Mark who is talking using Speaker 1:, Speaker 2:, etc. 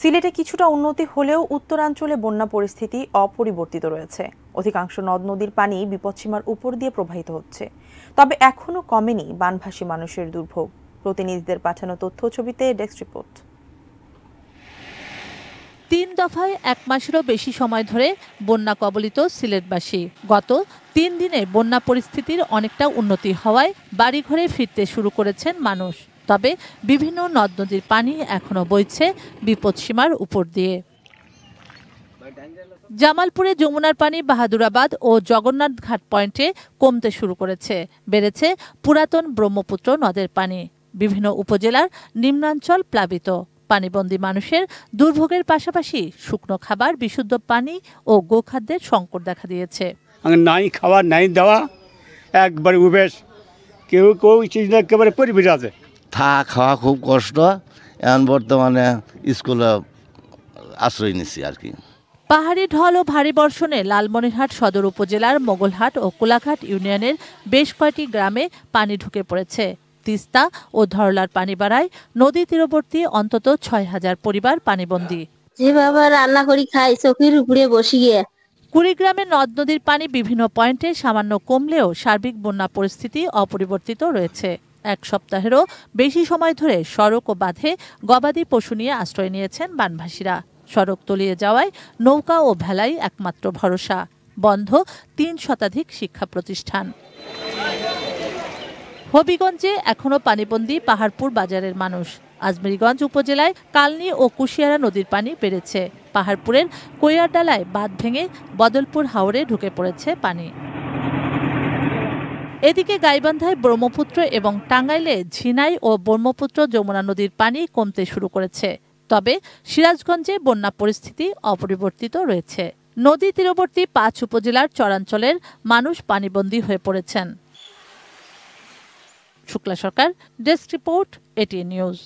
Speaker 1: সিলেটে কিছুটা উন্নতি হলেও উত্তরাঞ্চলে বন্যা পরিস্থিতি অপরিবর্তিত রয়েছে অধিকাংশ নদ নদীর পানি বিপদসীমার উপর দিয়ে প্রবাহিত হচ্ছে তবে এখনও কমেনি বানভাসী মানুষের দুর্ভোগ প্রতিনিধিদের পাঠানো তথ্য ছবিতে ডেস্ক রিপোর্ট তিন দফায় এক মাসেরও বেশি সময় ধরে বন্যা কবলিত সিলেটবাসী গত তিন দিনে বন্যা পরিস্থিতির অনেকটা উন্নতি হওয়ায় বাড়িঘরে ফিরতে শুরু করেছেন মানুষ তবে বিভিন্ন নদ নদীর পানি এখনও বইছে বিপদসীমার উপর দিয়ে জামালপুরে যমুনার পানি বাহাদুরাবাদ ও জগন্নাথ ঘাট পয়েন্টে কমতে শুরু করেছে বেড়েছে পুরাতন ব্রহ্মপুত্র নদের পানি বিভিন্ন উপজেলার নিম্নাঞ্চল প্লাবিত পানিবন্দী মানুষের দুর্ভোগের পাশাপাশি শুকনো খাবার বিশুদ্ধ পানি ও গোখাদ্যের সংকট দেখা দিয়েছে নাই খাবার নাই দেওয়া একবারে উবেশ কেউ কেউ চিন্তা একেবারে পরিবেশ আছে থাকা খাওয়া খুব কষ্ট এখন বর্তমানে স্কুলে আশ্রয় নিছি আর কি পাহাড়ি ঢল ও ভারী বর্ষণে লালমনিরহাট সদর উপজেলার মোগলহাট ও কোলাঘাট ইউনিয়নের বেশ কয়েকটি গ্রামে পানি ঢুকে পড়েছে তিস্তা ও ধরলার পানি বাড়ায় নদী তীরবর্তী অন্তত ছয় হাজার পরিবার পানিবন্দী যেভাবে রান্না করি খাই চোখের উপরে বসি গিয়ে কুড়িগ্রামে নদ নদীর পানি বিভিন্ন পয়েন্টে সামান্য কমলেও সার্বিক বন্যা পরিস্থিতি অপরিবর্তিত রয়েছে এক সপ্তাহেরও বেশি সময় ধরে সড়ক ও বাঁধে গবাদি পশু নিয়ে আশ্রয় নিয়েছেন বানভাসীরা সড়ক তলিয়ে যাওয়ায় নৌকা ও ভেলাই একমাত্র ভরসা বন্ধ তিন শতাধিক শিক্ষা প্রতিষ্ঠান হবিগঞ্জে এখনও পানিবন্দি পাহাড়পুর বাজারের মানুষ আজমিরগঞ্জ উপজেলায় কালনি ও কুশিয়ারা নদীর পানি বেড়েছে পাহাড়পুরের কৈয়ারডালায় বাঁধ ভেঙে বদলপুর হাওরে ঢুকে পড়েছে পানি এদিকে গাইবান্ধায় ব্রহ্মপুত্র এবং টাঙ্গাইলে ঝিনাই ও ব্রহ্মপুত্র যমুনা নদীর পানি কমতে শুরু করেছে তবে সিরাজগঞ্জে বন্যা পরিস্থিতি অপরিবর্তিত রয়েছে নদী তীরবর্তী পাঁচ উপজেলার চরাঞ্চলের মানুষ পানিবন্দী হয়ে পড়েছেন শুক্লা সরকার ডেস্ক রিপোর্ট এটি নিউজ